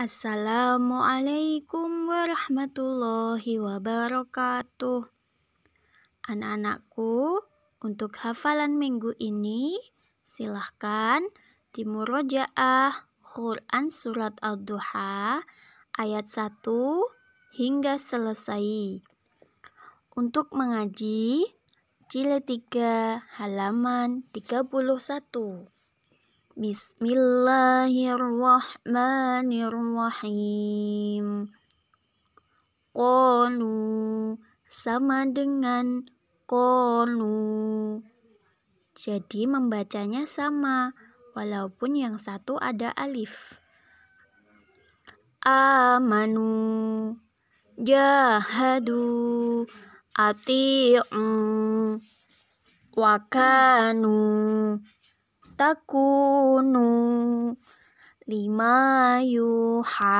Assalamualaikum warahmatullahi wabarakatuh. Anak-anakku, untuk hafalan minggu ini, silahkan dimurojaah Quran Surat Al-Duha ayat 1 hingga selesai. Untuk mengaji, jilid 3 halaman 31. Bismillahirrahmanirrahim. Konu sama dengan konu. Jadi membacanya sama, walaupun yang satu ada alif. Amanu jahadu ati'u wakanu takunu lima yuha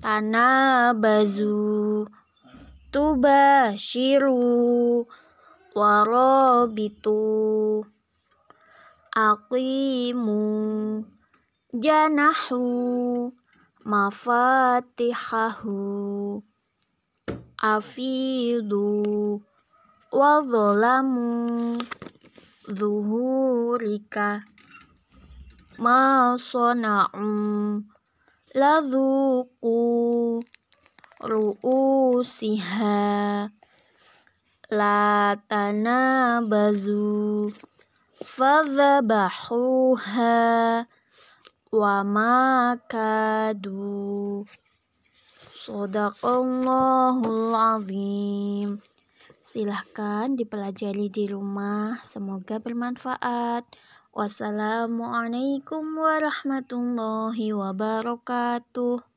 tanabazu bazu tubashiru warobitu aqimu janahu mafatihahu afidu wa zuhurika ma sona'u ladhuku ru'usiha la tanabazu fadhabahuha wa makadu sadaqallahul azim Silahkan dipelajari di rumah. Semoga bermanfaat. Wassalamualaikum warahmatullahi wabarakatuh.